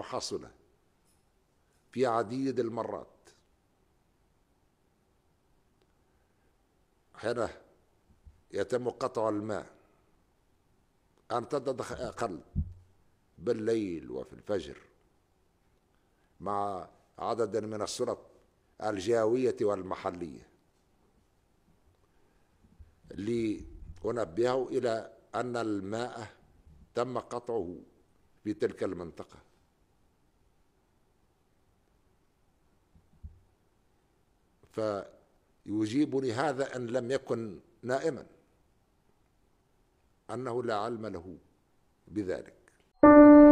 وحصل في عديد المرات حين يتم قطع الماء أن تدخل أقل بالليل وفي الفجر مع عدد من السلط الجاوية والمحلية لأنبهه إلى أن الماء تم قطعه في تلك المنطقة فيجيبني هذا أن لم يكن نائما أنه لا علم له بذلك